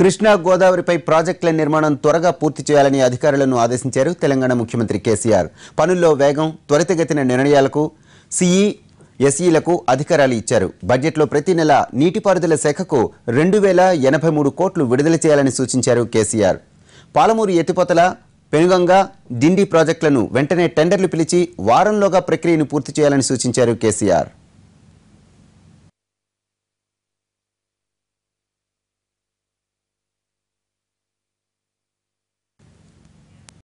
కృష్ణా గోదావరిపై ప్రాజెక్టుల నిర్మాణం త్వరగా పూర్తి చేయాలని అధికారులను ఆదేశించారు తెలంగాణ ముఖ్యమంత్రి కేసీఆర్ పనుల్లో వేగం త్వరితగతిన నిర్ణయాలకు సిఈ ఎస్ఈలకు అధికారాలు ఇచ్చారు బడ్జెట్లో ప్రతి నెల నీటిపారుదల శాఖకు రెండు వేల ఎనభై మూడు కోట్లు విడుదల చేయాలని సూచించారు కేసీఆర్ పాలమూరు ఎత్తిపోతల పెనుగంగ డిండి ప్రాజెక్టులను వెంటనే టెండర్లు పిలిచి వారంలోగా ప్రక్రియను పూర్తి చేయాలని సూచించారు కేసీఆర్